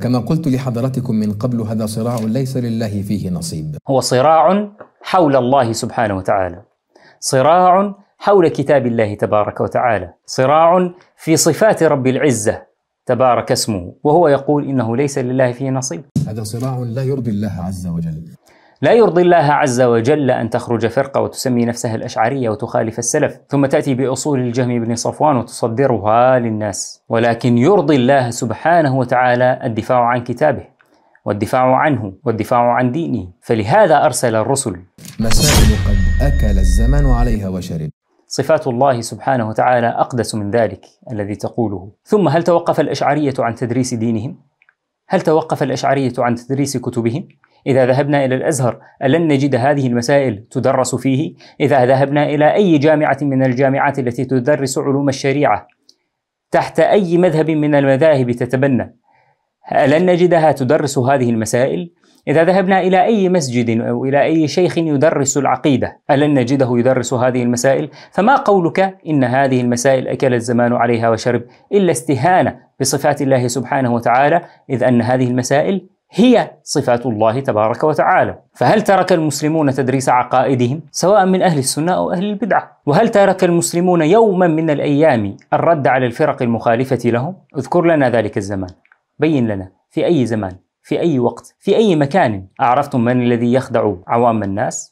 وكما قلت لحضرتكم من قبل هذا صراع ليس لله فيه نصيب هو صراع حول الله سبحانه وتعالى صراع حول كتاب الله تبارك وتعالى صراع في صفات رب العزه تبارك اسمه وهو يقول انه ليس لله فيه نصيب هذا صراع لا يرضي الله عز وجل لا يرضي الله عز وجل أن تخرج فرقة وتسمي نفسها الأشعرية وتخالف السلف ثم تأتي بأصول الجهم بن صفوان وتصدرها للناس ولكن يرضي الله سبحانه وتعالى الدفاع عن كتابه والدفاع عنه والدفاع عن دينه فلهذا أرسل الرسل مسائل قد أكل الزمن عليها وشرب صفات الله سبحانه وتعالى أقدس من ذلك الذي تقوله ثم هل توقف الأشعرية عن تدريس دينهم؟ هل توقف الأشعرية عن تدريس كتبهم؟ إذا ذهبنا إلى الأزهر ألن نجد هذه المسائل تدرس فيه؟ إذا ذهبنا إلى أي جامعة من الجامعات التي تدرس علوم الشريعة تحت أي مذهب من المذاهب تتبنى ألن نجدها تدرس هذه المسائل؟ إذا ذهبنا إلى أي مسجد أو إلى أي شيخ يدرس العقيدة ألن نجده يدرس هذه المسائل؟ فما قولك إن هذه المسائل أكل الزمان عليها وشرب إلا استهانة بصفات الله سبحانه وتعالى إذ أن هذه المسائل هي صفات الله تبارك وتعالى فهل ترك المسلمون تدريس عقائدهم سواء من أهل السنة أو أهل البدعة وهل ترك المسلمون يوما من الأيام الرد على الفرق المخالفة لهم اذكر لنا ذلك الزمان بين لنا في أي زمان في أي وقت في أي مكان أعرفتم من الذي يخدع عوام الناس